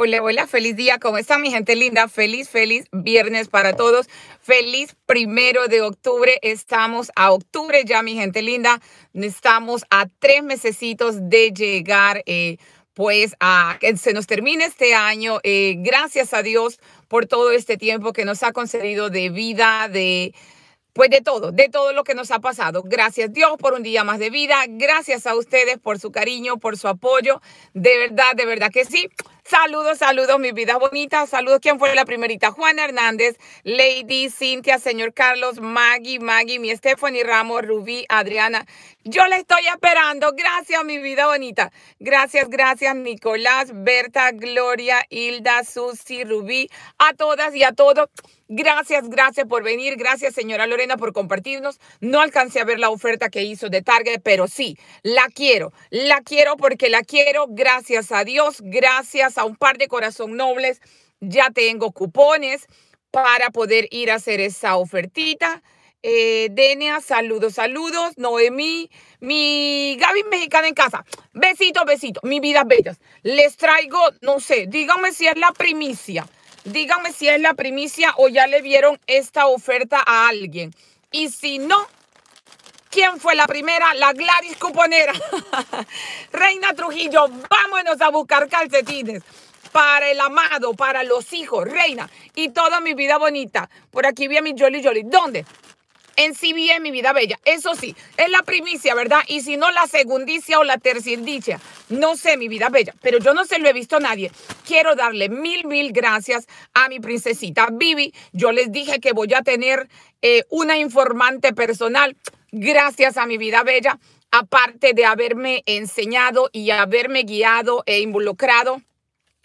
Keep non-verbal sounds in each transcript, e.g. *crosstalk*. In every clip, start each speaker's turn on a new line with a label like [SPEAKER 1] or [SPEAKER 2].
[SPEAKER 1] Hola, hola, feliz día. ¿Cómo está mi gente linda? Feliz, feliz viernes para todos. Feliz primero de octubre. Estamos a octubre ya, mi gente linda. Estamos a tres mesecitos de llegar, eh, pues, a que se nos termine este año. Eh, gracias a Dios por todo este tiempo que nos ha concedido de vida, de... Pues de todo, de todo lo que nos ha pasado. Gracias Dios por un día más de vida. Gracias a ustedes por su cariño, por su apoyo. De verdad, de verdad que sí. Saludos, saludos, mi vida bonita. Saludos, ¿quién fue la primerita? Juana Hernández, Lady, Cintia, señor Carlos, Maggie, Maggie, mi Stephanie Ramos, Rubí, Adriana. Yo la estoy esperando. Gracias, mi vida bonita. Gracias, gracias, Nicolás, Berta, Gloria, Hilda, Susi, Rubí, a todas y a todos. Gracias, gracias por venir. Gracias, señora Lorena, por compartirnos. No alcancé a ver la oferta que hizo de Target, pero sí, la quiero. La quiero porque la quiero. Gracias a Dios. Gracias a un par de corazón nobles. Ya tengo cupones para poder ir a hacer esa ofertita. Eh, Denia, saludos, saludos. Noemí, mi Gaby Mexicana en casa. Besitos, besitos. Mis vidas bellas. Les traigo, no sé, díganme si es la primicia. Díganme si es la primicia o ya le vieron esta oferta a alguien. Y si no, ¿Quién fue la primera? La Gladys Cuponera. *laughs* Reina Trujillo, vámonos a buscar calcetines para el amado, para los hijos, reina, y toda mi vida bonita. Por aquí vi a mi Jolly Jolly. ¿Dónde? En CBN, mi vida bella. Eso sí, es la primicia, ¿verdad? Y si no, la segundicia o la tercindicia. No sé, mi vida bella, pero yo no se lo he visto a nadie. Quiero darle mil, mil gracias a mi princesita Vivi. Yo les dije que voy a tener eh, una informante personal Gracias a mi vida bella, aparte de haberme enseñado y haberme guiado e involucrado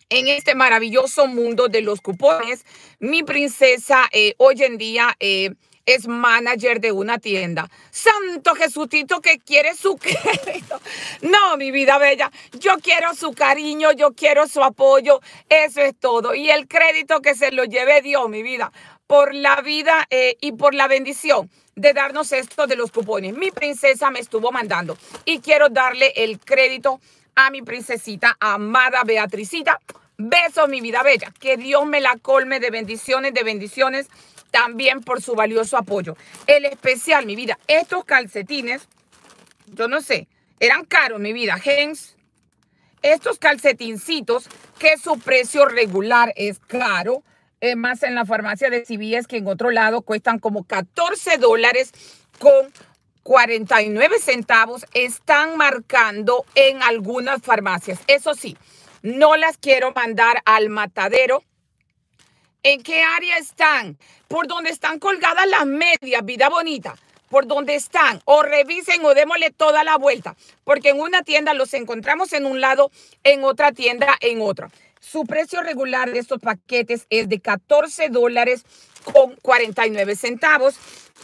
[SPEAKER 1] en este maravilloso mundo de los cupones, mi princesa eh, hoy en día... Eh, es manager de una tienda. Santo Jesucito que quiere su *laughs* crédito. No, mi vida bella, yo quiero su cariño, yo quiero su apoyo, eso es todo. Y el crédito que se lo lleve Dios, mi vida por la vida eh, y por la bendición de darnos esto de los cupones. Mi princesa me estuvo mandando y quiero darle el crédito a mi princesita amada Beatricita. Besos, mi vida bella. Que Dios me la colme de bendiciones, de bendiciones también por su valioso apoyo. El especial, mi vida, estos calcetines, yo no sé, eran caros, mi vida. gens. estos calcetincitos, que su precio regular es caro, eh, más en la farmacia de Civías que en otro lado cuestan como 14 dólares con 49 centavos están marcando en algunas farmacias. Eso sí, no las quiero mandar al matadero. ¿En qué área están? Por donde están colgadas las medias, vida bonita. Por donde están, o revisen o démosle toda la vuelta, porque en una tienda los encontramos en un lado, en otra tienda en otra. Su precio regular de estos paquetes es de 14 dólares con 49 centavos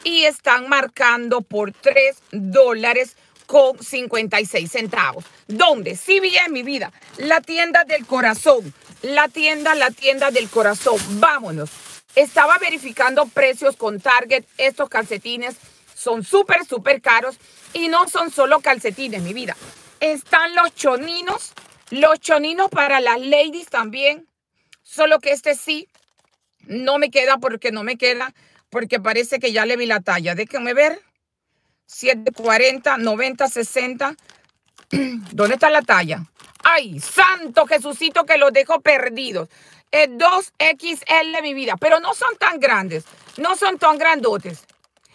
[SPEAKER 1] y están marcando por 3 dólares con 56 centavos. ¿Dónde? Sí, bien, mi vida. La tienda del corazón. La tienda, la tienda del corazón. Vámonos. Estaba verificando precios con Target. Estos calcetines son súper, súper caros. Y no son solo calcetines, mi vida. Están los choninos los choninos para las ladies también, solo que este sí, no me queda porque no me queda, porque parece que ya le vi la talla. Déjenme ver. 740, 90, 60. ¿Dónde está la talla? ¡Ay, santo Jesucito que los dejo perdidos! Es 2XL mi vida, pero no son tan grandes, no son tan grandotes.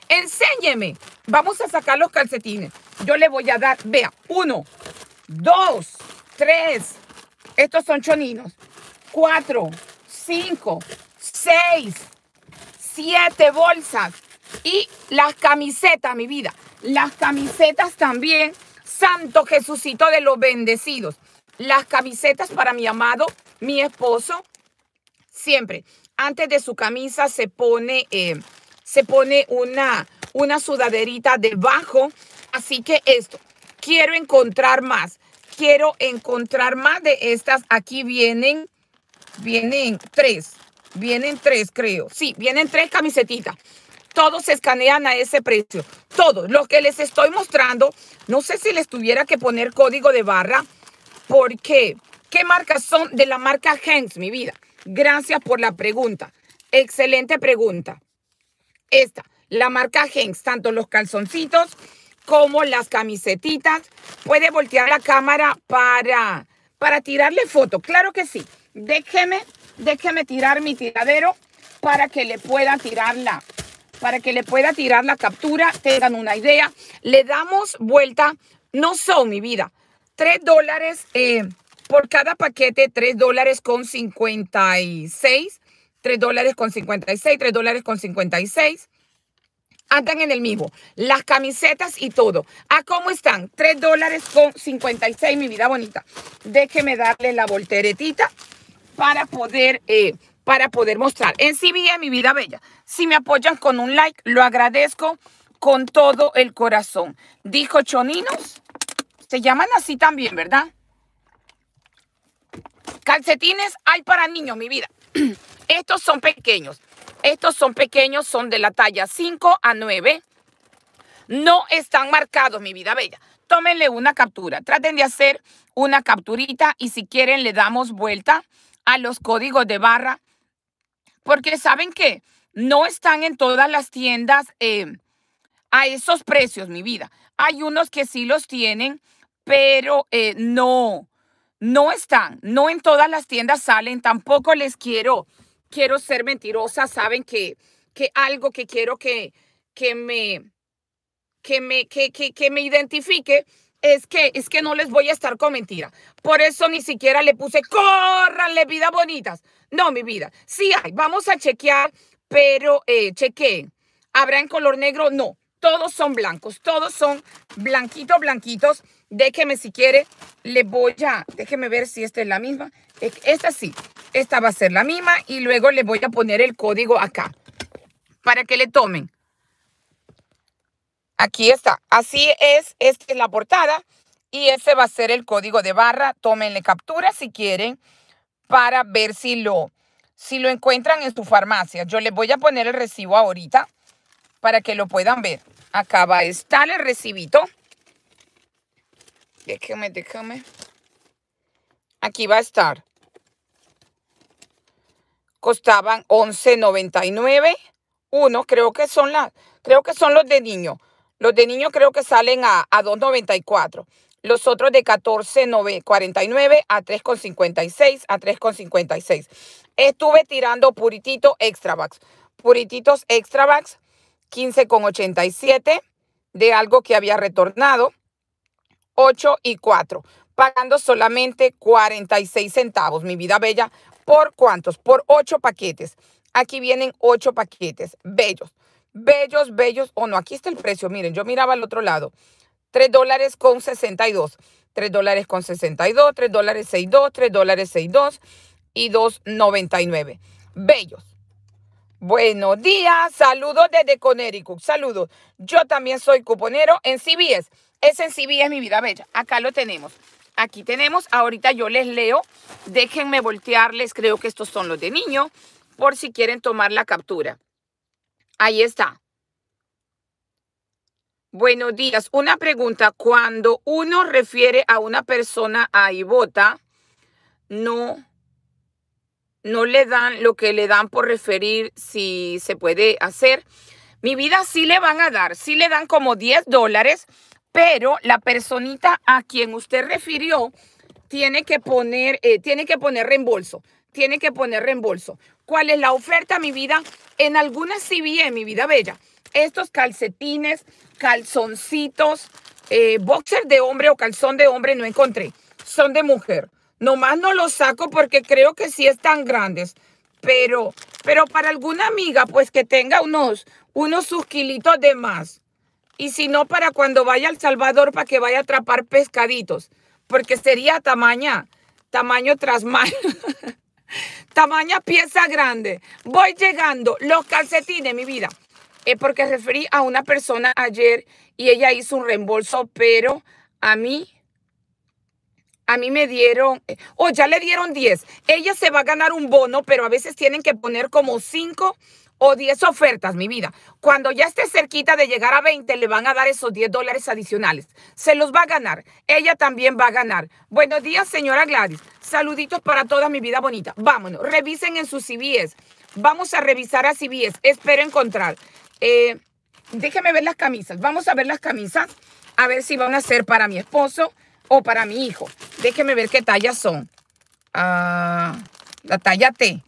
[SPEAKER 1] Enséñeme. Vamos a sacar los calcetines. Yo le voy a dar, vea, uno, dos, Tres. Estos son choninos. Cuatro, cinco, seis, siete bolsas. Y las camisetas, mi vida. Las camisetas también. Santo Jesucito de los bendecidos. Las camisetas para mi amado, mi esposo. Siempre, antes de su camisa se pone, eh, se pone una, una sudaderita debajo. Así que esto, quiero encontrar más quiero encontrar más de estas. Aquí vienen, vienen tres, vienen tres creo. Sí, vienen tres camisetitas. Todos se escanean a ese precio. Todos. lo que les estoy mostrando, no sé si les tuviera que poner código de barra. porque ¿Qué marcas son de la marca Hens, mi vida? Gracias por la pregunta. Excelente pregunta. Esta, la marca Hens, tanto los calzoncitos como las camisetitas. Puede voltear la cámara para, para tirarle foto. Claro que sí. Déjeme, déjeme tirar mi tiradero para que le pueda tirar la, para que le pueda tirar la captura, tengan una idea. Le damos vuelta, no son mi vida, 3 dólares eh, por cada paquete, 3 dólares con 56, 3 dólares con 56, 3 dólares con 56 andan en el mismo. Las camisetas y todo. ¿A ah, cómo están? 3 dólares con 56, mi vida bonita. Déjeme darle la volteretita para poder, eh, para poder mostrar. En vida mi vida bella. Si me apoyan con un like, lo agradezco con todo el corazón. Dijo Choninos. Se llaman así también, ¿verdad? Calcetines hay para niños, mi vida. *clears throat* Estos son pequeños. Estos son pequeños, son de la talla 5 a 9. No están marcados, mi vida bella. Tómenle una captura. Traten de hacer una capturita y si quieren le damos vuelta a los códigos de barra. Porque saben que no están en todas las tiendas eh, a esos precios, mi vida. Hay unos que sí los tienen, pero eh, no, no están. No en todas las tiendas salen. Tampoco les quiero quiero ser mentirosa, saben que, que algo que quiero que, que me, que me, que, que, me identifique es que, es que no les voy a estar con mentira. Por eso ni siquiera le puse, córranle vida bonitas. No, mi vida. Sí hay, vamos a chequear, pero eh, chequeen. ¿Habrá en color negro? No. Todos son blancos, todos son blanquitos, blanquitos. Déjeme si quiere, le voy a, déjeme ver si esta es la misma. E, esta sí, esta va a ser la misma y luego le voy a poner el código acá para que le tomen. Aquí está, así es, esta es la portada y ese va a ser el código de barra. Tómenle captura si quieren para ver si lo, si lo encuentran en su farmacia. Yo les voy a poner el recibo ahorita para que lo puedan ver. Acaba estar el recibito. Déjame, déjame. Aquí va a estar. Costaban 11.99. Uno, creo que son las, creo que son los de niño. Los de niño creo que salen a, 2.94. Los otros de 14.49 a 3.56 a 3.56. Estuve tirando purititos extra Purititos extra 15,87 de algo que había retornado, 8 y 4, pagando solamente 46 centavos, mi vida bella, ¿por cuántos? Por 8 paquetes. Aquí vienen 8 paquetes, bellos, bellos, bellos, o oh, no, aquí está el precio, miren, yo miraba al otro lado, 3 dólares con 62, 3 dólares con 62, 3 dólares 62, 3 dólares 62 y 2,99. Bellos Buenos días, saludos desde Connecticut, saludos. Yo también soy cuponero en CBS. Es en CBS mi vida bella. Acá lo tenemos. Aquí tenemos, ahorita yo les leo. Déjenme voltearles, creo que estos son los de niño, por si quieren tomar la captura. Ahí está. Buenos días. Una pregunta. Cuando uno refiere a una persona a Ibota, no no le dan lo que le dan por referir si se puede hacer. Mi vida sí le van a dar, sí le dan como 10 dólares, pero la personita a quien usted refirió tiene que poner, eh, tiene que poner reembolso, tiene que poner reembolso. ¿Cuál es la oferta, mi vida? En algunas sí en mi vida bella. Estos calcetines, calzoncitos, eh, boxers de hombre o calzón de hombre no encontré. Son de mujer. Nomás no los saco porque creo que sí están grandes. Pero, pero para alguna amiga, pues que tenga unos, unos sus de más. Y si no, para cuando vaya al Salvador, para que vaya a atrapar pescaditos. Porque sería tamaño, tamaño tras tamaño, *laughs* tamaña pieza grande. Voy llegando. Los calcetines, mi vida. Es porque referí a una persona ayer y ella hizo un reembolso, pero a mí a mí me dieron, eh, o oh, ya le dieron 10. Ella se va a ganar un bono, pero a veces tienen que poner como 5 o 10 ofertas, mi vida. Cuando ya esté cerquita de llegar a 20, le van a dar esos 10 dólares adicionales. Se los va a ganar. Ella también va a ganar. Buenos días, señora Gladys. Saluditos para toda mi vida bonita. Vámonos, revisen en sus CVs. Vamos a revisar a CVs. Espero encontrar. Eh, déjeme ver las camisas. Vamos a ver las camisas. A ver si van a ser para mi esposo o para mi hijo. Déjeme ver qué tallas son. Ah, la talla T.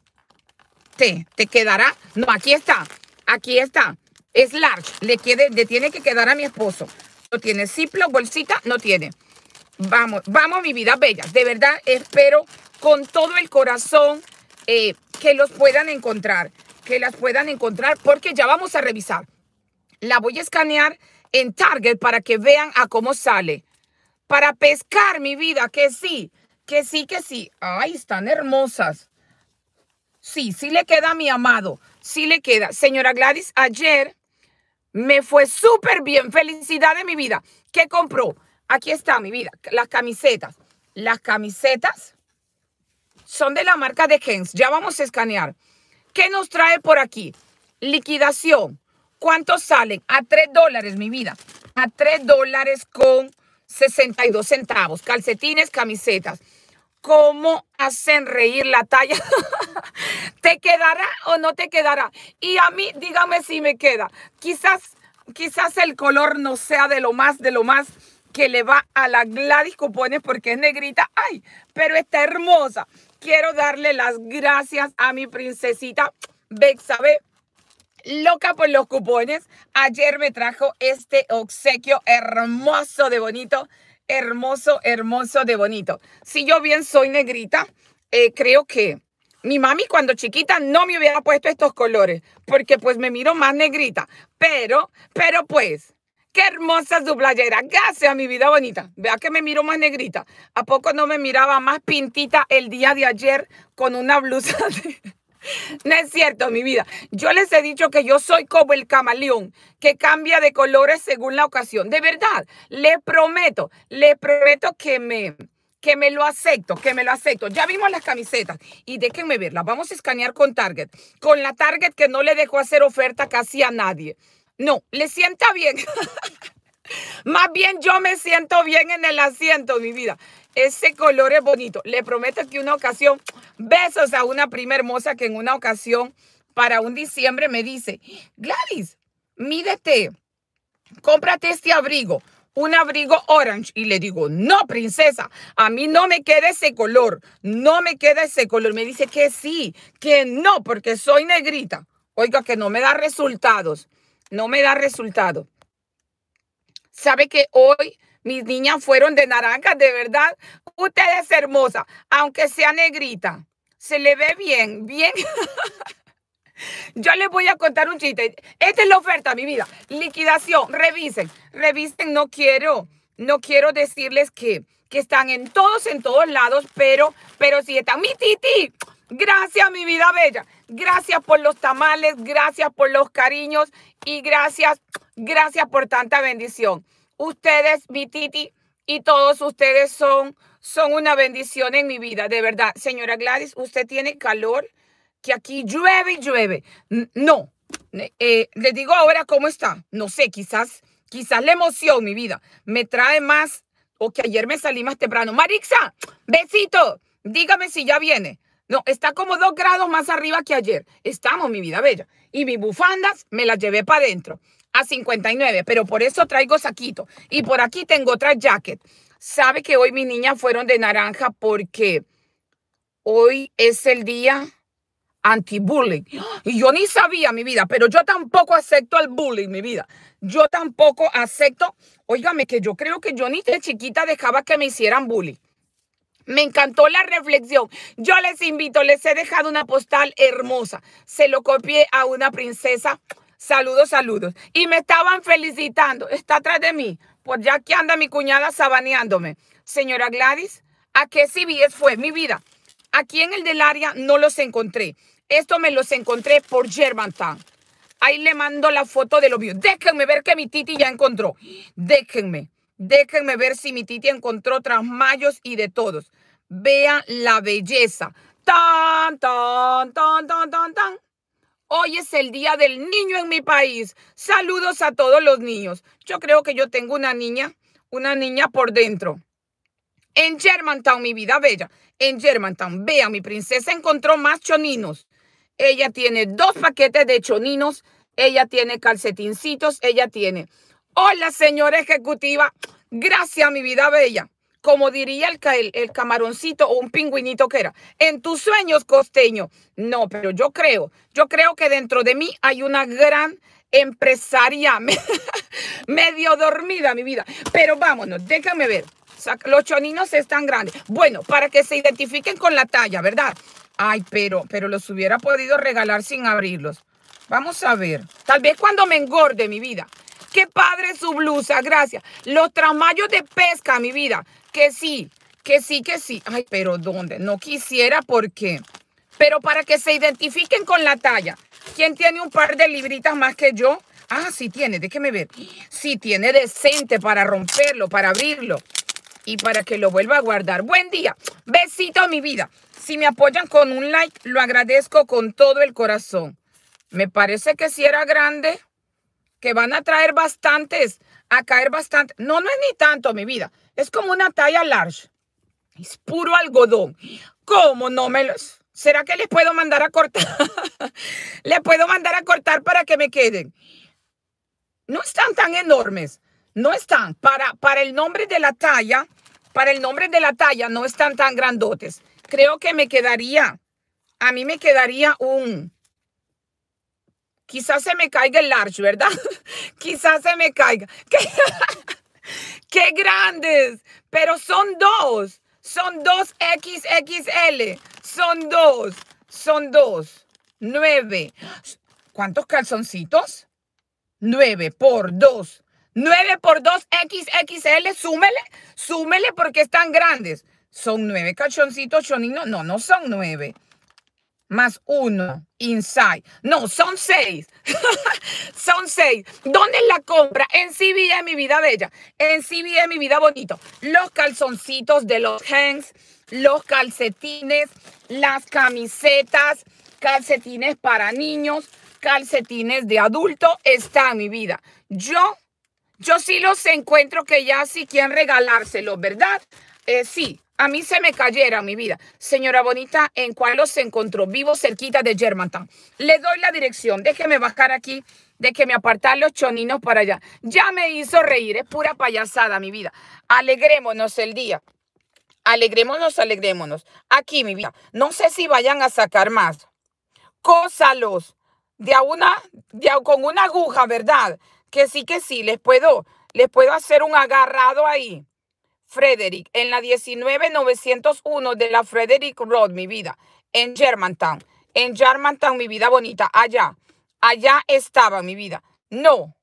[SPEAKER 1] T. ¿Te quedará? No, aquí está. Aquí está. Es large. Le, tiene que quedar a mi esposo. No tiene ciplo, bolsita, no tiene. Vamos, vamos, mi vida bella. De verdad, espero con todo el corazón eh, que los puedan encontrar. Que las puedan encontrar porque ya vamos a revisar. La voy a escanear en Target para que vean a cómo sale para pescar mi vida, que sí, que sí, que sí. Ay, están hermosas. Sí, sí le queda a mi amado, sí le queda. Señora Gladys, ayer me fue súper bien, felicidad de mi vida. ¿Qué compró? Aquí está mi vida, las camisetas. Las camisetas son de la marca de Gens, ya vamos a escanear. ¿Qué nos trae por aquí? Liquidación. ¿Cuánto salen? A tres dólares, mi vida. A tres dólares con 62 centavos. Calcetines, camisetas. ¿Cómo hacen reír la talla? *laughs* ¿Te quedará o no te quedará? Y a mí, dígame si me queda. Quizás, quizás el color no sea de lo más, de lo más que le va a la Gladys cupones porque es negrita. ¡Ay! Pero está hermosa. Quiero darle las gracias a mi princesita Bexabe loca por los cupones. Ayer me trajo este obsequio hermoso de bonito, hermoso, hermoso de bonito. Si yo bien soy negrita, eh, creo que mi mami cuando chiquita no me hubiera puesto estos colores, porque pues me miro más negrita. Pero, pero pues, qué hermosa su playera. Gracias, mi vida bonita. Vea que me miro más negrita. ¿A poco no me miraba más pintita el día de ayer con una blusa *laughs* de... No es cierto, mi vida. Yo les he dicho que yo soy como el camaleón, que cambia de colores según la ocasión. De verdad, le prometo, le prometo que me, que me lo acepto, que me lo acepto. Ya vimos las camisetas y déjenme verlas. Vamos a escanear con Target. Con la Target que no le dejó hacer oferta casi a nadie. No, le sienta bien. *laughs* Más bien yo me siento bien en el asiento, mi vida. Ese color es bonito. Le prometo que una ocasión, besos a una prima hermosa que en una ocasión para un diciembre me dice, Gladys, mídete, cómprate este abrigo, un abrigo orange. Y le digo, no, princesa, a mí no me queda ese color, no me queda ese color. Me dice que sí, que no, porque soy negrita. Oiga, que no me da resultados, no me da resultado. ¿Sabe que hoy mis niñas fueron de naranjas, de verdad. Usted es hermosa, aunque sea negrita. Se le ve bien, bien. *laughs* Yo les voy a contar un chiste. Esta es la oferta, mi vida. Liquidación, revisen, revisen. No quiero, no quiero decirles que, que están en todos, en todos lados, pero, pero sí están. Mi titi, Gracias, mi vida bella. Gracias por los tamales, gracias por los cariños y gracias, gracias por tanta bendición. Ustedes, mi Titi, y todos ustedes son, son una bendición en mi vida, de verdad. Señora Gladys, usted tiene calor, que aquí llueve y llueve. No, eh, le digo ahora cómo está. No sé, quizás, quizás la emoción, mi vida, me trae más, o que ayer me salí más temprano. Marixa, besito, dígame si ya viene. No, está como dos grados más arriba que ayer. Estamos, mi vida bella. Y mis bufandas me las llevé para adentro a 59, pero por eso traigo saquito. Y por aquí tengo otra jacket. Sabe que hoy mis niñas fueron de naranja porque hoy es el día anti-bullying. Y yo ni sabía mi vida, pero yo tampoco acepto el bullying, mi vida. Yo tampoco acepto, óigame, que yo creo que yo ni de chiquita dejaba que me hicieran bullying. Me encantó la reflexión. Yo les invito, les he dejado una postal hermosa. Se lo copié a una princesa Saludos, saludos. Y me estaban felicitando. Está atrás de mí. Por ya que anda mi cuñada sabaneándome. Señora Gladys, ¿a qué CBS fue mi vida? Aquí en el del área no los encontré. Esto me los encontré por Germantown. Ahí le mando la foto de los videos. Déjenme ver que mi Titi ya encontró. Déjenme. Déjenme ver si mi Titi encontró tras mayos y de todos. Vean la belleza. tan, tan, tan, tan, tan. Hoy es el Día del Niño en mi país. Saludos a todos los niños. Yo creo que yo tengo una niña, una niña por dentro. En Germantown, mi vida bella. En Germantown, vea, mi princesa encontró más choninos. Ella tiene dos paquetes de choninos. Ella tiene calcetincitos. Ella tiene. Hola, señora ejecutiva. Gracias, mi vida bella como diría el, camaroncito o un pingüinito que era, en tus sueños costeño. No, pero yo creo, yo creo que dentro de mí hay una gran empresaria *laughs* medio dormida, mi vida. Pero vámonos, déjame ver. Los choninos están grandes. Bueno, para que se identifiquen con la talla, ¿verdad? Ay, pero, pero los hubiera podido regalar sin abrirlos. Vamos a ver. Tal vez cuando me engorde mi vida qué padre su blusa, gracias. Los tramallos de pesca, mi vida. Que sí, que sí, que sí. Ay, pero ¿dónde? No quisiera porque... Pero para que se identifiquen con la talla. ¿Quién tiene un par de libritas más que yo? Ah, sí tiene, déjeme ver. Sí tiene decente para romperlo, para abrirlo y para que lo vuelva a guardar. Buen día. Besito, mi vida. Si me apoyan con un like, lo agradezco con todo el corazón. Me parece que si era grande que van a traer bastantes, a caer bastante. No, no es ni tanto, mi vida. Es como una talla large. Es puro algodón. ¿Cómo no me los? ¿Será que les puedo mandar a cortar? *laughs* les puedo mandar a cortar para que me queden. No están tan enormes. No están. Para, para el nombre de la talla, para el nombre de la talla, no están tan grandotes. Creo que me quedaría, a mí me quedaría un, Quizás se me caiga el large, ¿verdad? *laughs* Quizás se me caiga. *laughs* ¿Qué? grandes! Pero son dos. Son dos XXL. Son dos. Son dos. Nueve. ¿Cuántos calzoncitos? Nueve por dos. Nueve por dos XXL, súmele, súmele porque están grandes. Son nueve calzoncitos Chonino. No, no son nueve más uno, inside. No, son seis. *laughs* son seis. ¿Dónde la compra? En en mi vida bella. En en mi vida bonito. Los calzoncitos de los hangs, los calcetines, las camisetas, calcetines para niños, calcetines de adulto. Está mi vida. Yo, yo sí los encuentro que ya sí quieren regalárselos, ¿verdad? Eh, sí, a mí se me cayera mi vida. Señora Bonita, ¿en cuál los encontró? Vivo cerquita de Germantown. Le doy la dirección. Déjeme bajar aquí. Déjeme apartar los choninos para allá. Ya me hizo reír. Es pura payasada, mi vida. Alegrémonos el día. Alegrémonos, alegrémonos. Aquí, mi vida. No sé si vayan a sacar más. Cósalos. De a una, de con una aguja, ¿verdad? Que sí, que sí. Les puedo, les puedo hacer un agarrado ahí. Frederick, en la 19901 de la Frederick Road, mi vida, en Germantown. En Germantown, mi vida bonita, allá. Allá estaba mi vida. No,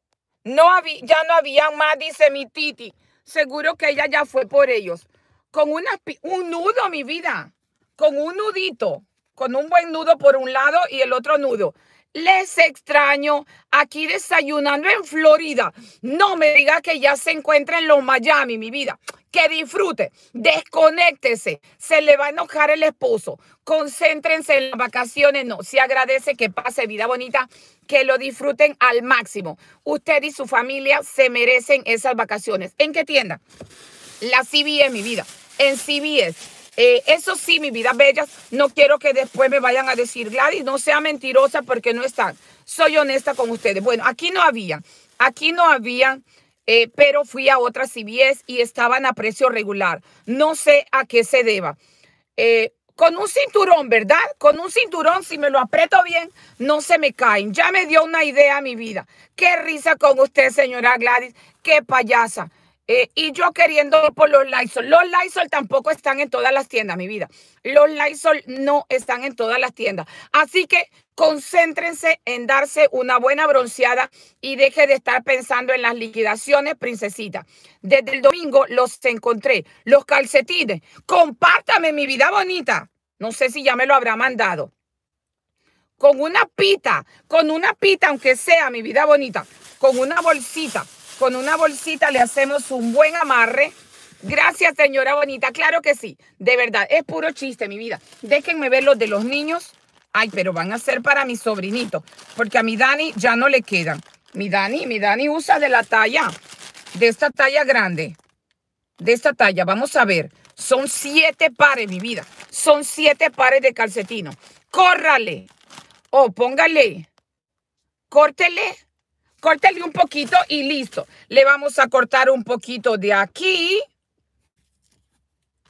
[SPEAKER 1] no había, ya no había más, dice mi Titi. Seguro que ella ya fue por ellos. Con una, un nudo, mi vida. Con un nudito. Con un buen nudo por un lado y el otro nudo. Les extraño aquí desayunando en Florida. No me diga que ya se encuentra en los Miami, mi vida que disfrute, desconéctese, se le va a enojar el esposo, concéntrense en las vacaciones, no, se agradece que pase vida bonita, que lo disfruten al máximo. Usted y su familia se merecen esas vacaciones. ¿En qué tienda? La CBS, e mi vida, en CBS. E. Eh, eso sí, mi vida bellas, no quiero que después me vayan a decir, Gladys, no sea mentirosa porque no están. Soy honesta con ustedes. Bueno, aquí no había, aquí no había eh, pero fui a otras CBS y estaban a precio regular. No sé a qué se deba. Eh, con un cinturón, ¿verdad? Con un cinturón, si me lo aprieto bien, no se me caen. Ya me dio una idea a mi vida. Qué risa con usted, señora Gladys. Qué payasa. Eh, y yo queriendo por los Lysol. Los Lysol tampoco están en todas las tiendas, mi vida. Los Lysol no están en todas las tiendas. Así que Concéntrense en darse una buena bronceada y deje de estar pensando en las liquidaciones, princesita. Desde el domingo los encontré, los calcetines. Compártame mi vida bonita. No sé si ya me lo habrá mandado. Con una pita, con una pita, aunque sea mi vida bonita, con una bolsita, con una bolsita le hacemos un buen amarre. Gracias, señora bonita. Claro que sí, de verdad, es puro chiste, mi vida. Déjenme ver los de los niños Ay, pero van a ser para mi sobrinito, porque a mi Dani ya no le quedan. Mi Dani, mi Dani usa de la talla, de esta talla grande, de esta talla. Vamos a ver, son siete pares, mi vida. Son siete pares de calcetino. Córrale o póngale, córtele, córtele un poquito y listo. Le vamos a cortar un poquito de aquí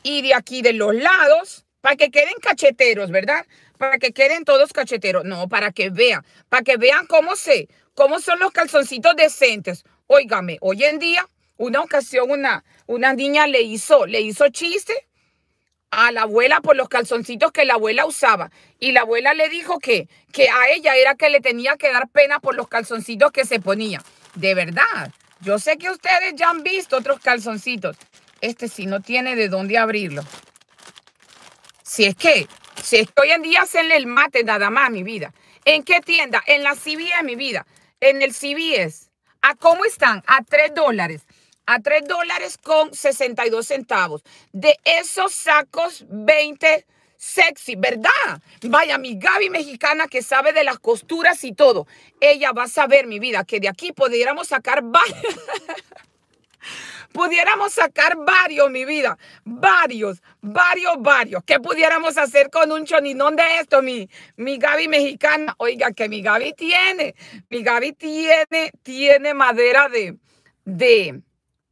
[SPEAKER 1] y de aquí de los lados para que queden cacheteros, ¿verdad? para que queden todos cacheteros. No, para que vean, para que vean cómo se, cómo son los calzoncitos decentes. Óigame, hoy en día, una ocasión, una, una niña le hizo, le hizo chiste a la abuela por los calzoncitos que la abuela usaba. Y la abuela le dijo que, que a ella era que le tenía que dar pena por los calzoncitos que se ponía. De verdad, yo sé que ustedes ya han visto otros calzoncitos. Este sí no tiene de dónde abrirlo. Si es que si estoy en día hacerle el mate, nada más, mi vida. ¿En qué tienda? En la CBS, mi vida. En el CBS. ¿A cómo están? A 3 dólares. A 3 dólares con 62 centavos. De esos sacos, 20 sexy, ¿verdad? Vaya, mi Gaby mexicana que sabe de las costuras y todo. Ella va a saber, mi vida, que de aquí pudiéramos sacar *laughs* Pudiéramos sacar varios, mi vida, varios, varios, varios. ¿Qué pudiéramos hacer con un choninón de esto, mi, mi Gaby mexicana? Oiga, que mi Gaby tiene, mi Gaby tiene, tiene madera de, de,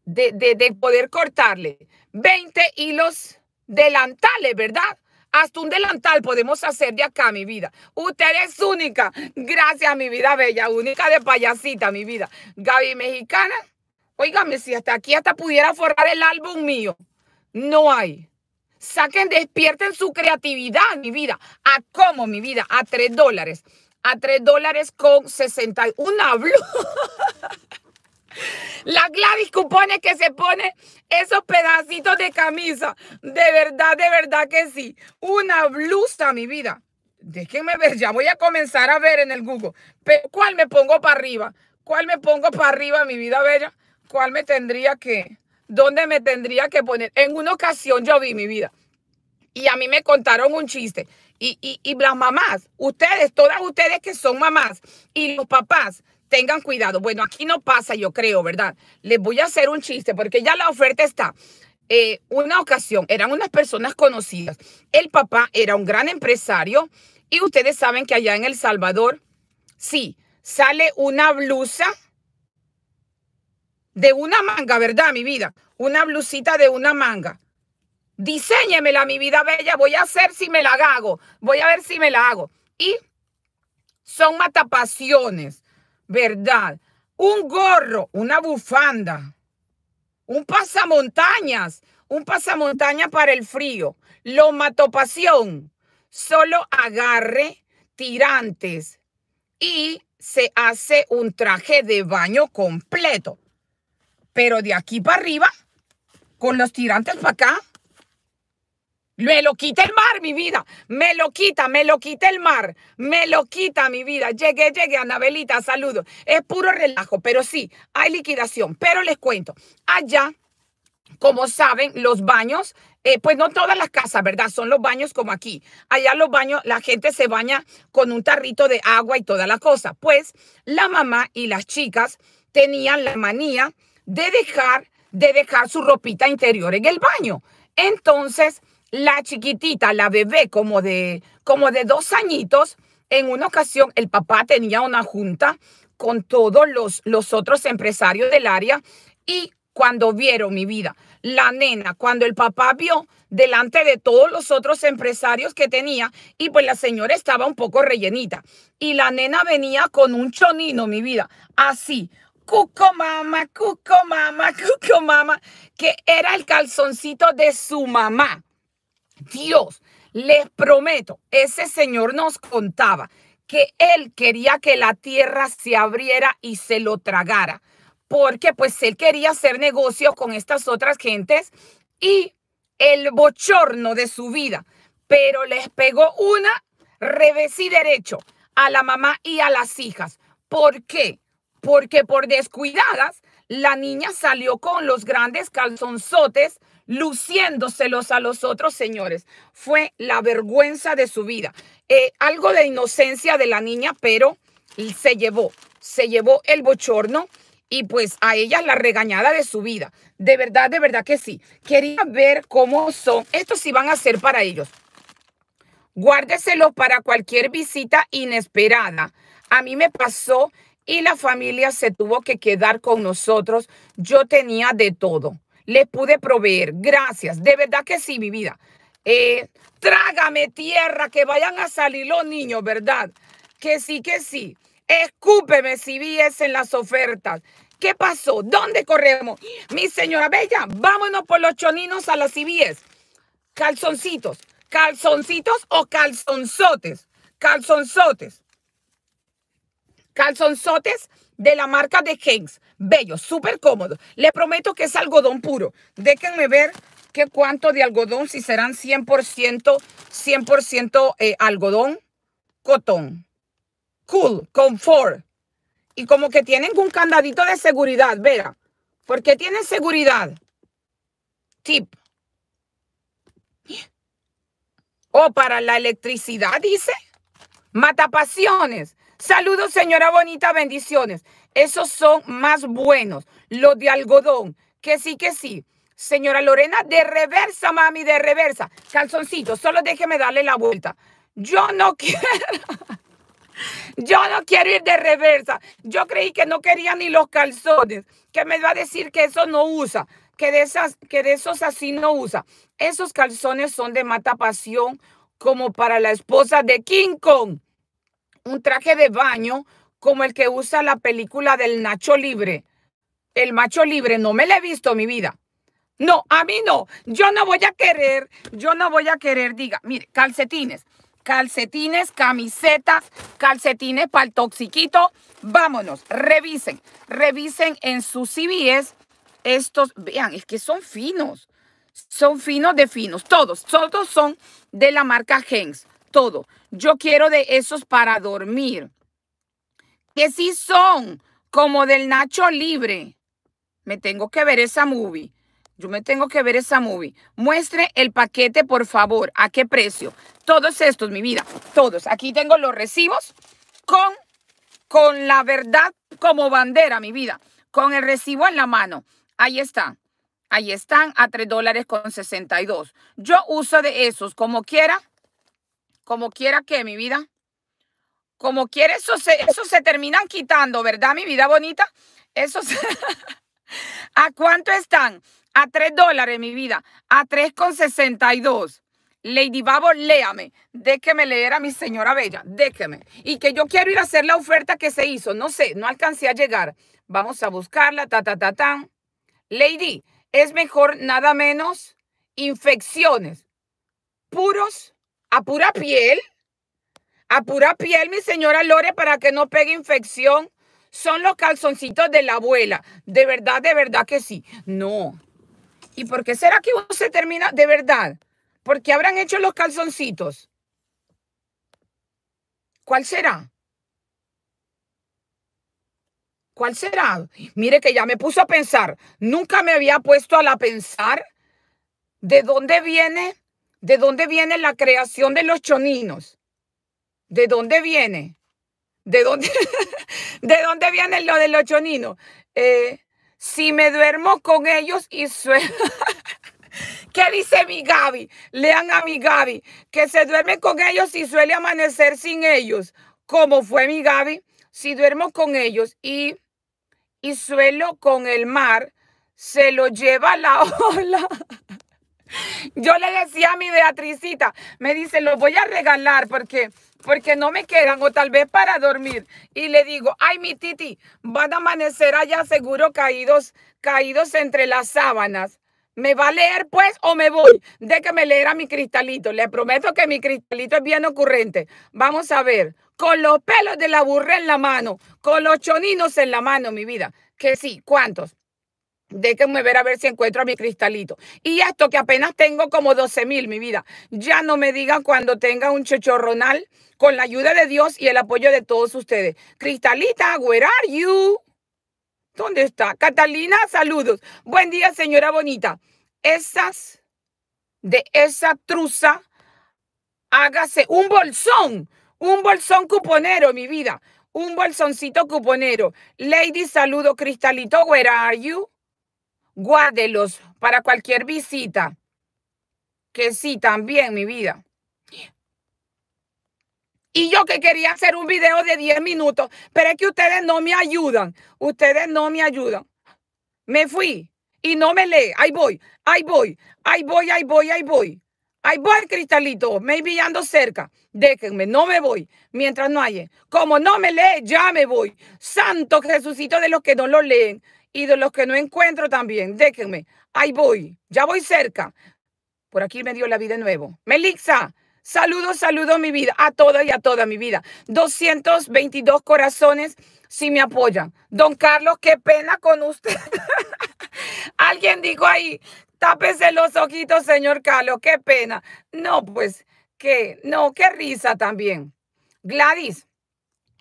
[SPEAKER 1] de, de, de poder cortarle 20 hilos delantales, ¿verdad? Hasta un delantal podemos hacer de acá, mi vida. Usted es única. Gracias, mi vida bella, única de payasita, mi vida. Gaby Mexicana Óigame, si hasta aquí hasta pudiera forrar el álbum mío, no hay. Saquen, despierten su creatividad, mi vida. ¿A cómo, mi vida? A tres dólares. A tres dólares con una blusa. *laughs* La Gladys Cupones que se pone esos pedacitos de camisa. De verdad, de verdad que sí. Una blusa, mi vida. Déjenme ver, ya voy a comenzar a ver en el Google. Pero ¿cuál me pongo para arriba? ¿Cuál me pongo para arriba, mi vida bella? cuál me tendría que, dónde me tendría que poner. En una ocasión yo vi mi vida y a mí me contaron un chiste. Y, y, las mamás, ustedes, todas ustedes que son mamás y los papás, tengan cuidado. Bueno, aquí no pasa, yo creo, ¿verdad? Les voy a hacer un chiste porque ya la oferta está. Eh, una ocasión, eran unas personas conocidas. El papá era un gran empresario y ustedes saben que allá en El Salvador, sí, sale una blusa de una manga, ¿verdad, mi vida? Una blusita de una manga. Diseñemela, mi vida bella. Voy a hacer si me la hago. Voy a ver si me la hago. Y son matapasiones, ¿verdad? Un gorro, una bufanda, un pasamontañas, un pasamontañas para el frío. Lo matopación, solo agarre tirantes y se hace un traje de baño completo. Pero de aquí para arriba, con los tirantes para acá, me lo quita el mar, mi vida. Me lo quita, me lo quita el mar. Me lo quita mi vida. Llegué, llegué, Anabelita, saludos. Es puro relajo, pero sí, hay liquidación. Pero les cuento, allá, como saben, los baños, eh, pues no todas las casas, ¿verdad? Son los baños como aquí. Allá los baños, la gente se baña con un tarrito de agua y toda la cosa. Pues la mamá y las chicas tenían la manía de dejar, de dejar su ropita interior en el baño. Entonces, la chiquitita, la bebé como de, como de dos añitos, en una ocasión el papá tenía una junta con todos los, los otros empresarios del área y cuando vieron mi vida, la nena, cuando el papá vio delante de todos los otros empresarios que tenía, y pues la señora estaba un poco rellenita, y la nena venía con un chonino, mi vida, así, Cuco Mama, Cuco Mama, *laughs* Cuco Mama, que era el calzoncito de su mamá. Dios, les prometo, ese señor nos contaba que él quería que la tierra se abriera y se lo tragara, porque pues él quería hacer negocio con estas otras gentes y el bochorno de su vida, pero les pegó una revés y derecho a la mamá y a las hijas. ¿Por qué? porque por descuidadas la niña salió con los grandes calzonzotes luciéndoselos a los otros señores. Fue la vergüenza de su vida. Eh, algo de inocencia de la niña, pero se llevó, se llevó el bochorno y pues a ella la regañada de su vida. De verdad, de verdad que sí. Quería ver cómo son. Estos iban van a ser para ellos. Guárdeselo para cualquier visita inesperada. A mí me pasó y la familia se tuvo que quedar con nosotros. Yo tenía de todo. Les pude proveer. Gracias. De verdad que sí, mi vida. Eh, trágame tierra, que vayan a salir los niños, ¿verdad? Que sí, que sí. Escúpeme si viesen en las ofertas. ¿Qué pasó? ¿Dónde corremos? Mi señora Bella, vámonos por los choninos a las CBS. Calzoncitos. ¿Calzoncitos o calzonzotes? Calzonzotes. Calzonzotes de la marca de Kings. Bello, súper cómodo. Le prometo que es algodón puro. Déjenme ver qué cuánto de algodón, si serán 100%, 100% eh, algodón, cotón. Cool, confort. Y como que tienen un candadito de seguridad, vea. porque tienen seguridad? Tip. O oh, para la electricidad, dice. Matapasiones. Saludos, señora bonita, bendiciones. Esos son más buenos, los de algodón, que sí, que sí. Señora Lorena, de reversa, mami, de reversa. Calzoncito, solo déjeme darle la vuelta. Yo no *laughs* quiero. Yo no quiero ir de reversa. Yo creí que no quería ni los calzones. ¿Qué me va a decir que eso no usa, que de, esas, que de esos así no usa. Esos calzones son de mata pasión, como para la esposa de King Kong un traje de baño como el que usa la película del Nacho Libre. El macho libre no me lo he visto mi vida. No, a mí no. Yo no voy a querer, yo no voy a querer, diga, mire, calcetines, calcetines, camisetas, calcetines para el toxiquito. Vámonos, revisen, revisen en sus CVS estos, vean, es que son finos, son finos de finos, todos, todos son de la marca Hens todo. Yo quiero de esos para dormir. Que sí son como del Nacho Libre. Me tengo que ver esa movie. Yo me tengo que ver esa movie. Muestre el paquete, por favor. ¿A qué precio? Todos estos, mi vida. Todos. Aquí tengo los recibos con, con la verdad como bandera, mi vida. Con el recibo en la mano. Ahí está. Ahí están a 3 dólares con 62. Yo uso de esos como quiera como quiera que mi vida. Como quiera, eso se, terminan quitando, ¿verdad, mi vida bonita? Eso se... *laughs* ¿A cuánto están? A 3 dólares, mi vida. A 3,62. Lady Babo, léame. Déjeme leer a mi señora bella. Déjeme. Y que yo quiero ir a hacer la oferta que se hizo. No sé, no alcancé a llegar. Vamos a buscarla. Ta, ta, ta, tan. Lady, es mejor nada menos infecciones. Puros a pura piel, a pura piel, mi señora Lore, para que no pegue infección. Son los calzoncitos de la abuela. De verdad, de verdad que sí. No. ¿Y por qué será que se termina? De verdad. ¿Por qué habrán hecho los calzoncitos? ¿Cuál será? ¿Cuál será? Mire que ya me puso a pensar. Nunca me había puesto a la pensar de dónde viene ¿De dónde viene la creación de los choninos? ¿De dónde viene? ¿De dónde, *laughs* ¿de dónde viene lo de los choninos? Eh, si me duermo con ellos y suelo... *laughs* ¿Qué dice mi Gaby? Lean a mi Gaby, que se duerme con ellos y suele amanecer sin ellos. Como fue mi Gaby, si duermo con ellos y, y suelo con el mar, se lo lleva la *laughs* ola. Yo le decía a mi Beatricita, me dice, los voy a regalar porque, porque no me quedan o tal vez para dormir. Y le digo, ay, mi Titi, van a amanecer allá seguro caídos, caídos entre las sábanas. ¿Me va a leer pues o me voy? De que me leera mi cristalito. Le prometo que mi cristalito es bien ocurrente. Vamos a ver, con los pelos de la burra en la mano, con los choninos en la mano, mi vida. Que sí, ¿cuántos? Déjenme ver a ver si encuentro a mi cristalito. Y esto que apenas tengo como 12 mil, mi vida. Ya no me digan cuando tenga un chochorronal con la ayuda de Dios y el apoyo de todos ustedes. Cristalita, where are you? ¿Dónde está? Catalina, saludos. Buen día, señora bonita. Esas, de esa truza, hágase un bolsón, un bolsón cuponero, mi vida. Un bolsoncito cuponero. Lady, saludo, cristalito, where are you? Guárdelos para cualquier visita. Que sí, también, mi vida. Y yo que quería hacer un video de 10 minutos, pero es que ustedes no me ayudan. Ustedes no me ayudan. Me fui y no me lee. Ahí voy, ahí voy, ahí voy, ahí voy, ahí voy. Ahí voy, cristalito. Me ando cerca. Déjenme, no me voy mientras no haya. Como no me lee, ya me voy. Santo Jesucito de los que no lo leen. Y de los que no encuentro también, déjenme. Ahí voy, ya voy cerca. Por aquí me dio la vida de nuevo. Melixa, saludo, saludo mi vida, a toda y a toda mi vida. 222 corazones si me apoyan. Don Carlos, qué pena con usted. *laughs* Alguien dijo ahí, tápese los ojitos, señor Carlos, qué pena. No, pues, qué, no, qué risa también. Gladys,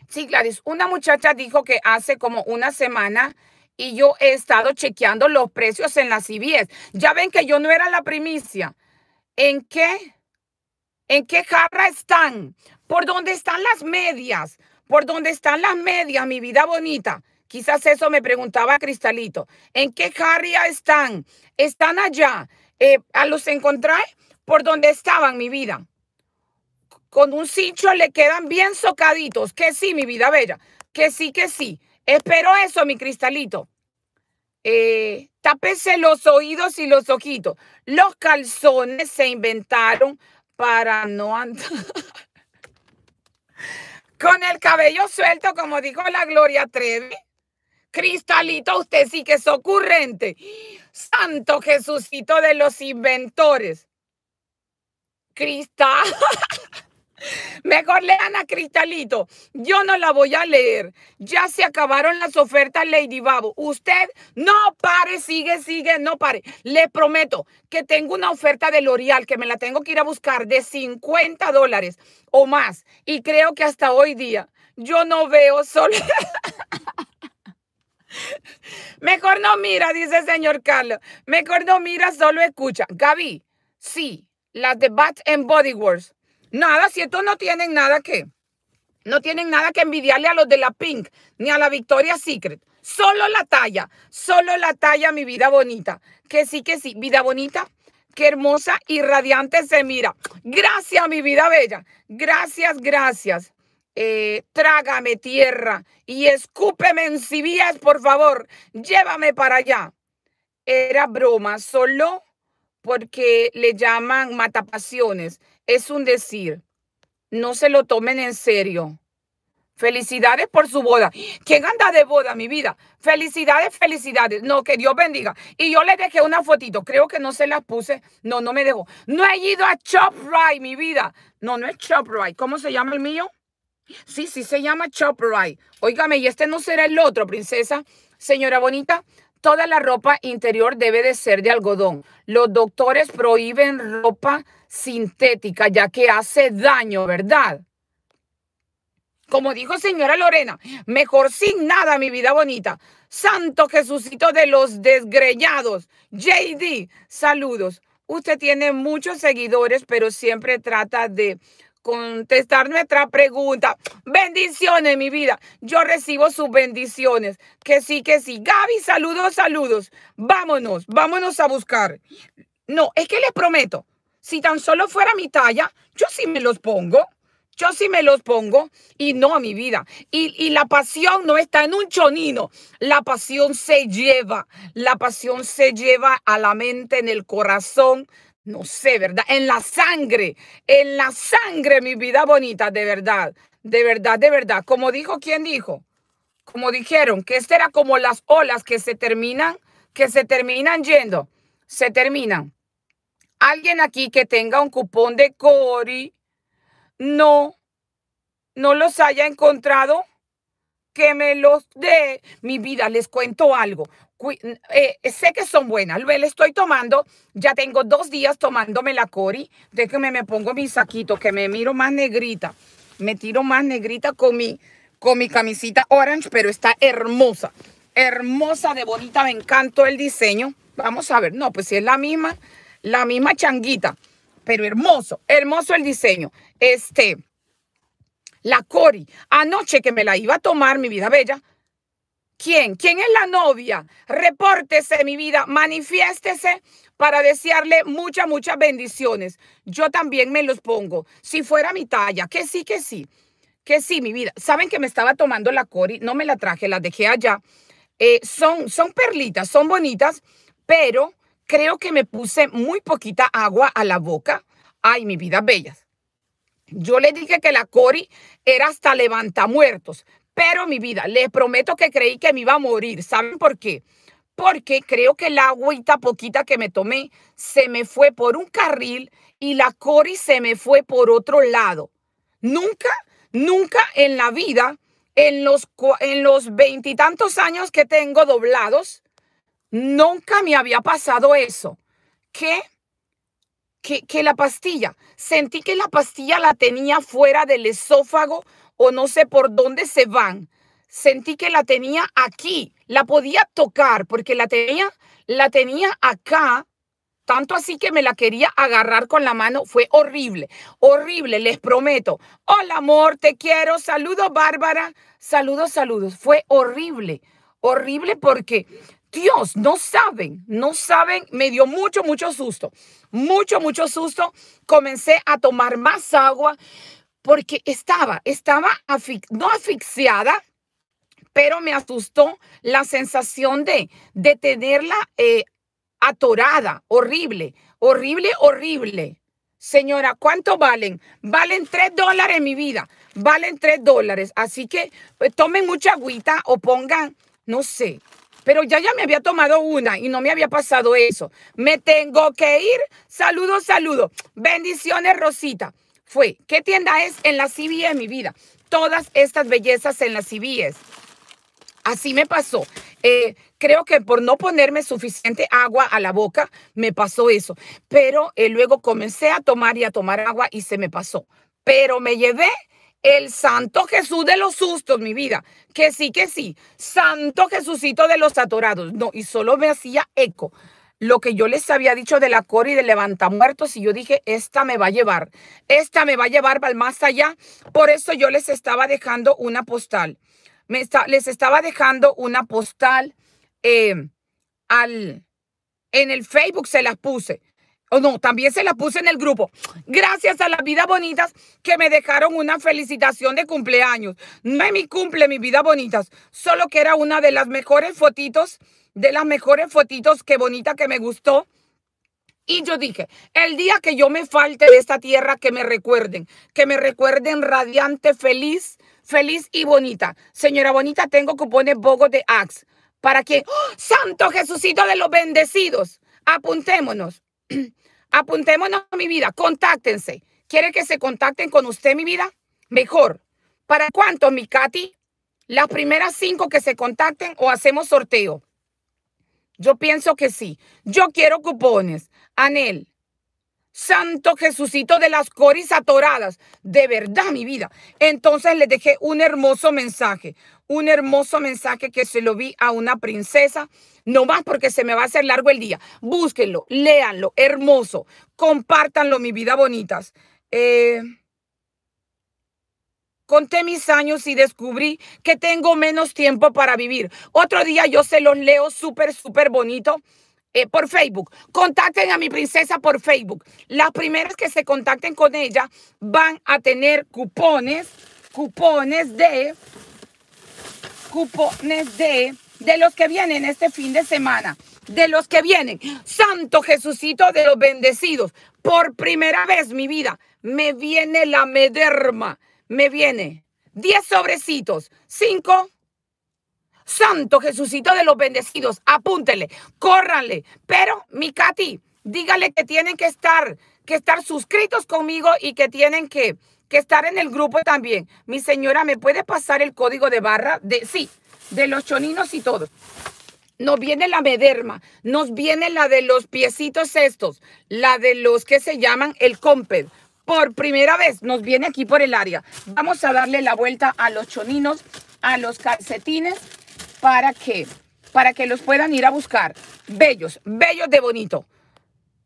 [SPEAKER 1] sí, Gladys, una muchacha dijo que hace como una semana y yo he estado chequeando los precios en las CBS. Ya ven que yo no era la primicia. ¿En qué? ¿En qué jarra están? ¿Por dónde están las medias? ¿Por dónde están las medias, mi vida bonita? Quizás eso me preguntaba Cristalito. ¿En qué jarra están? ¿Están allá? Eh, ¿A los encontrar ¿Por dónde estaban, mi vida? Con un cincho le quedan bien socaditos. Que sí, mi vida bella. Que sí, que sí. Espero eso, mi cristalito. Eh, tapese los oídos y los ojitos. Los calzones se inventaron para no andar. *laughs* Con el cabello suelto, como dijo la Gloria Trevi. Cristalito, usted sí que es ocurrente. Santo Jesucito de los inventores. Cristal. *laughs* Mejor lean a Cristalito. Yo no la voy a leer. Ya se acabaron las ofertas Lady Babo. Usted no pare, sigue, sigue, no pare. Le prometo que tengo una oferta de L'Oreal que me la tengo que ir a buscar de 50 dólares o más. Y creo que hasta hoy día yo no veo solo *laughs* Mejor no mira, dice el señor Carlos. Mejor no mira, solo escucha. Gaby, sí, las de Bat and Body Works Nada, si estos no tienen nada que, no tienen nada que envidiarle a los de la Pink, ni a la Victoria Secret. Solo la talla, solo la talla, mi vida bonita. Que sí, que sí, vida bonita. Qué hermosa y radiante se mira. Gracias, mi vida bella. Gracias, gracias. Eh, trágame tierra y escúpeme en Cibías, por favor. Llévame para allá. Era broma, solo porque le llaman matapasiones. Es un decir, no se lo tomen en serio. Felicidades por su boda. ¿Quién anda de boda, mi vida? Felicidades, felicidades. No, que Dios bendiga. Y yo le dejé una fotito. Creo que no se las puse. No, no me dejó. No he ido a Rye, mi vida. No, no es Rye, ¿Cómo se llama el mío? Sí, sí, se llama Rye, Óigame, y este no será el otro, princesa. Señora bonita, Toda la ropa interior debe de ser de algodón. Los doctores prohíben ropa sintética ya que hace daño, ¿verdad? Como dijo señora Lorena, mejor sin nada, mi vida bonita. Santo Jesucito de los desgreñados. JD, saludos. Usted tiene muchos seguidores, pero siempre trata de contestar nuestra pregunta. Bendiciones, mi vida. Yo recibo sus bendiciones. Que sí, que sí. Gaby, saludos, saludos. Vámonos, vámonos a buscar. No, es que les prometo, si tan solo fuera mi talla, yo sí me los pongo. Yo sí me los pongo y no a mi vida. Y, y, la pasión no está en un chonino. La pasión se lleva. La pasión se lleva a la mente, en el corazón, no sé, ¿verdad? En la sangre, en la sangre, mi vida bonita, de verdad, de verdad, de verdad. Como dijo, ¿quién dijo? Como dijeron, que este era como las olas que se terminan, que se terminan yendo, se terminan. Alguien aquí que tenga un cupón de Cori, no, no los haya encontrado, que me los dé. Mi vida, les cuento algo. Eh, sé que son buenas, le estoy tomando, ya tengo dos días tomándome la cori, que me pongo mi saquito, que me miro más negrita, me tiro más negrita con mi, con mi camisita orange, pero está hermosa, hermosa de bonita, me encantó el diseño, vamos a ver, no, pues si es la misma, la misma changuita, pero hermoso, hermoso el diseño, este, la Cori, anoche que me la iba a tomar, mi vida bella. ¿Quién? ¿Quién es la novia? Repórtese, mi vida, manifiéstese para desearle muchas, muchas bendiciones. Yo también me los pongo. Si fuera mi talla, que sí, que sí, que sí, mi vida. Saben que me estaba tomando la Cori, no me la traje, la dejé allá. Eh, son, son perlitas, son bonitas, pero creo que me puse muy poquita agua a la boca. Ay, mi vida bella. Yo le dije que la Cori era hasta levantamuertos, pero mi vida, les prometo que creí que me iba a morir. ¿Saben por qué? Porque creo que la agüita poquita que me tomé se me fue por un carril y la Cori se me fue por otro lado. Nunca, nunca en la vida, en los en los veintitantos años que tengo doblados, nunca me había pasado eso. ¿Qué? que, la pastilla, sentí que la pastilla la tenía fuera del esófago o no sé por dónde se van. Sentí que la tenía aquí, la podía tocar porque la tenía, la tenía acá, tanto así que me la quería agarrar con la mano. Fue horrible, horrible, les prometo. Hola amor, te quiero. Saludos Bárbara. Saludos, saludos. Fue horrible, horrible porque Dios, no saben, no saben, me dio mucho, mucho susto, mucho, mucho susto. Comencé a tomar más agua porque estaba, estaba no asfixiada, pero me asustó la sensación de, de tenerla eh, atorada, horrible, horrible, horrible. Señora, ¿cuánto valen? Valen tres dólares mi vida, valen tres dólares. Así que pues, tomen mucha agüita o pongan, no sé, pero ya ya me había tomado una y no me había pasado eso. Me tengo que ir. Saludos, saludos. Bendiciones, Rosita. Fue, ¿qué tienda es? En la e, en mi vida. Todas estas bellezas en la CBS. E. Así me pasó. Eh, creo que por no ponerme suficiente agua a la boca, me pasó eso. Pero eh, luego comencé a tomar y a tomar agua y se me pasó. Pero me llevé el Santo Jesús de los sustos, mi vida. Que sí, que sí. Santo Jesucito de los atorados. No, y solo me hacía eco lo que yo les había dicho de la cor y levanta muertos. y yo dije, esta me va a llevar, esta me va a llevar al más allá. Por eso yo les estaba dejando una postal. Me les estaba dejando una postal eh, al, en el Facebook, se las puse. Oh, no, también se la puse en el grupo. Gracias a las vidas bonitas que me dejaron una felicitación de cumpleaños. No es mi cumple, mi vidas bonitas. Solo que era una de las mejores fotitos, de las mejores fotitos que bonita que me gustó. Y yo dije, el día que yo me falte de esta tierra, que me recuerden, que me recuerden radiante, feliz, feliz y bonita. Señora bonita, tengo cupones Bogo de Axe. ¿Para que ¡Oh, ¡Santo Jesucito de los bendecidos! Apuntémonos. *clears throat* Apuntémonos a mi vida, contáctense. ¿Quiere que se contacten con usted, mi vida? Mejor. ¿Para cuánto, mi Katy? Las primeras cinco que se contacten o hacemos sorteo. Yo pienso que sí. Yo quiero cupones. Anel. Santo Jesucito de las coris atoradas. De verdad, mi vida. Entonces le dejé un hermoso mensaje un hermoso mensaje que se lo vi a una princesa, no más porque se me va a hacer largo el día. Búsquenlo, léanlo, hermoso, compártanlo, mi vida bonitas. Eh, conté mis años y descubrí que tengo menos tiempo para vivir. Otro día yo se los leo súper, súper bonito. Eh, por Facebook. Contacten a mi princesa por Facebook. Las primeras que se contacten con ella van a tener cupones, cupones de cupones de, de los que vienen este fin de semana, de los que vienen. Santo Jesucito de los bendecidos, por primera vez mi vida, me viene la mederma, me viene 10 sobrecitos, 5. Santo Jesucito de los bendecidos, apúntele, córranle. Pero, mi Katy, dígale que tienen que estar, que estar suscritos conmigo y que tienen que, que estar en el grupo también. Mi señora, ¿me puede pasar el código de barra? De, sí, de los choninos y todo. Nos viene la mederma, nos viene la de los piecitos estos, la de los que se llaman el comped. Por primera vez nos viene aquí por el área. Vamos a darle la vuelta a los choninos, a los calcetines, para que, para que los puedan ir a buscar. Bellos, bellos de bonito.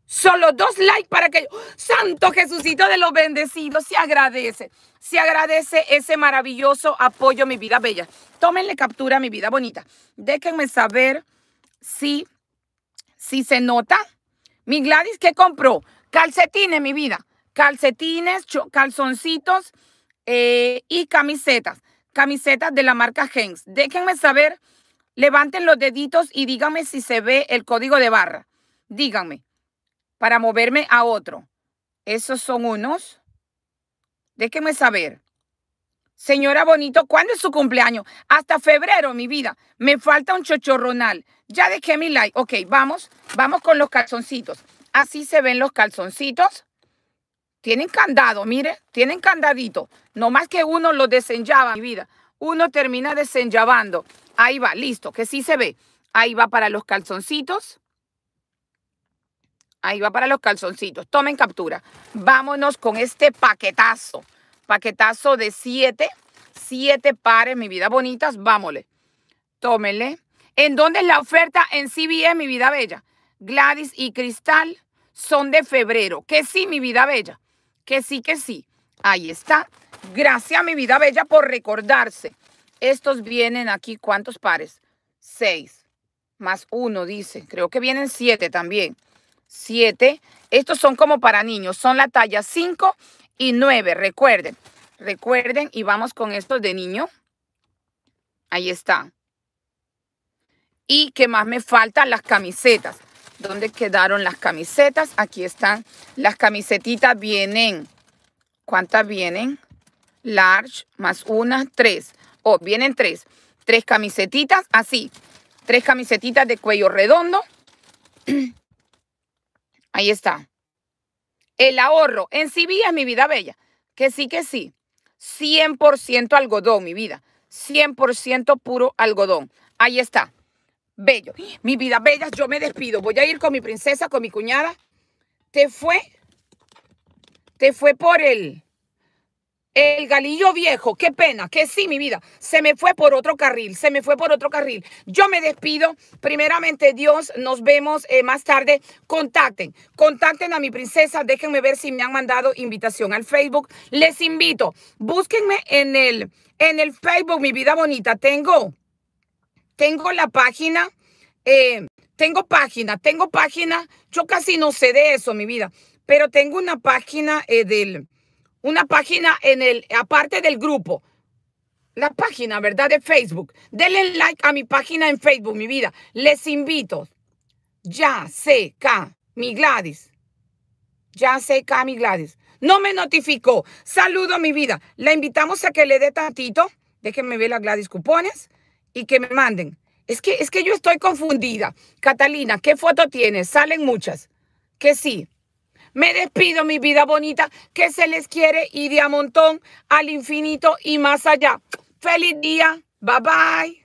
[SPEAKER 1] Solo dos likes para que Santo Jesucito de los bendecidos se agradece. Se agradece ese maravilloso apoyo mi vida bella. Tómenle captura mi vida bonita. Déjenme saber si, si se nota. Mi Gladys, ¿qué compró? Calcetines, mi vida. Calcetines, calzoncitos eh, y camisetas. Camisetas de la marca Hens. Déjenme saber. Levanten los deditos y díganme si se ve el código de barra. Díganme para moverme a otro. Esos son unos. déjenme saber. Señora Bonito, ¿cuándo es su cumpleaños? Hasta febrero, mi vida. Me falta un chochorronal. Ya dejé mi like. Ok, vamos, vamos con los calzoncitos. Así se ven los calzoncitos. Tienen candado, mire, tienen candadito. No más que uno lo desenllaba, mi vida. Uno termina desenllavando. Ahí va, listo, que sí se ve. Ahí va para los calzoncitos. Ahí va para los calzoncitos. Tomen captura. Vámonos con este paquetazo. Paquetazo de siete. Siete pares, mi vida bonitas. Vámonle. Tómenle. ¿En dónde es la oferta? En CBS, mi vida bella. Gladys y Cristal son de febrero. Que sí, mi vida bella. Que sí, que sí. Ahí está. Gracias, mi vida bella, por recordarse. Estos vienen aquí, ¿cuántos pares? Seis. Más uno, dice. Creo que vienen siete también. 7. Estos son como para niños, son la talla 5 y 9, recuerden. Recuerden y vamos con estos de niño. Ahí está. Y qué más me faltan las camisetas. ¿Dónde quedaron las camisetas? Aquí están. Las camisetitas vienen. ¿Cuántas vienen? Large más una, tres. O oh, vienen tres. Tres camisetitas así. Tres camisetitas de cuello redondo. *clears throat* Ahí está. El ahorro en sí es mi vida bella. Que sí, que sí. 100% algodón, mi vida. 100% puro algodón. Ahí está. Bello. Mi vida bella, yo me despido. Voy a ir con mi princesa, con mi cuñada. Te fue. Te fue por el el galillo viejo, qué pena, que sí, mi vida, se me fue por otro carril, se me fue por otro carril. Yo me despido. Primeramente, Dios, nos vemos eh, más tarde. Contacten, contacten a mi princesa, déjenme ver si me han mandado invitación al Facebook. Les invito, búsquenme en el, en el Facebook, mi vida bonita. Tengo, tengo la página. Eh, tengo página, tengo página, yo casi no sé de eso, mi vida, pero tengo una página eh, del, una página en el, aparte del grupo, la página, ¿verdad? De Facebook. Denle like a mi página en Facebook, mi vida. Les invito. Ya sé, K, mi Gladys. Ya sé, K, mi Gladys. No me notificó. Saludo, mi vida. La invitamos a que le dé tantito. Déjenme ver la Gladys Cupones y que me manden. Es que, es que yo estoy confundida. Catalina, ¿qué foto tienes? Salen muchas. Que sí. Me despido, mi vida bonita, que se les quiere y de a montón al infinito y más allá. Feliz día. Bye bye.